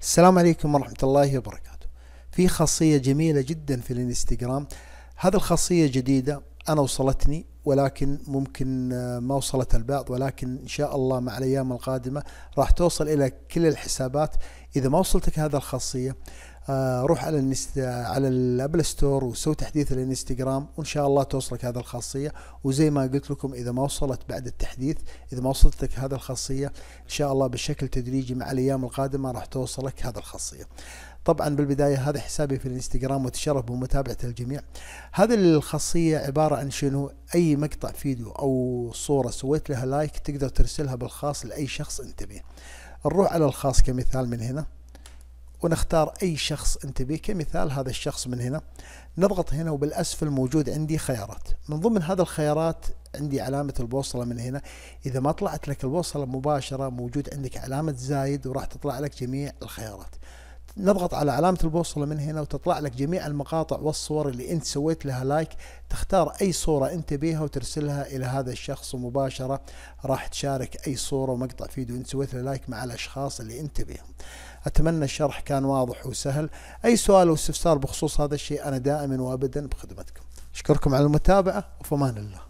السلام عليكم ورحمة الله وبركاته في خاصية جميلة جدا في الانستغرام هذه الخاصية جديدة أنا وصلتني ولكن ممكن آه، ما وصلت البعض ولكن إن شاء الله مع الأيام القادمة راح توصل إلى كل الحسابات إذا ما وصلتك هذه الخاصية آه، روح على النست... على الابل ستور وسوي تحديث للانستغرام وان شاء الله توصلك هذه الخاصيه وزي ما قلت لكم اذا ما وصلت بعد التحديث اذا ما وصلتك هذه الخاصيه ان شاء الله بشكل تدريجي مع الايام القادمه راح توصلك هذه الخاصيه. طبعا بالبداية هذا حسابي في الانستغرام وتشرف بمتابعة الجميع هذه الخاصية عبارة عن شنو أي مقطع فيديو أو صورة سويت لها لايك تقدر ترسلها بالخاص لأي شخص انت بيه نروح على الخاص كمثال من هنا ونختار أي شخص أنت به كمثال هذا الشخص من هنا نضغط هنا وبالأسفل موجود عندي خيارات من ضمن هذه الخيارات عندي علامة البوصلة من هنا إذا ما طلعت لك البوصلة مباشرة موجود عندك علامة زايد وراح تطلع لك جميع الخيارات نضغط على علامة البوصلة من هنا وتطلع لك جميع المقاطع والصور اللي أنت سويت لها لايك تختار أي صورة أنت بيها وترسلها إلى هذا الشخص مباشرة راح تشارك أي صورة ومقطع فيديو أنت سويت له لايك مع الأشخاص اللي أنت بيهم أتمنى الشرح كان واضح وسهل أي سؤال واستفسار بخصوص هذا الشيء أنا دائما وأبدا بخدمتكم أشكركم على المتابعة وفمان الله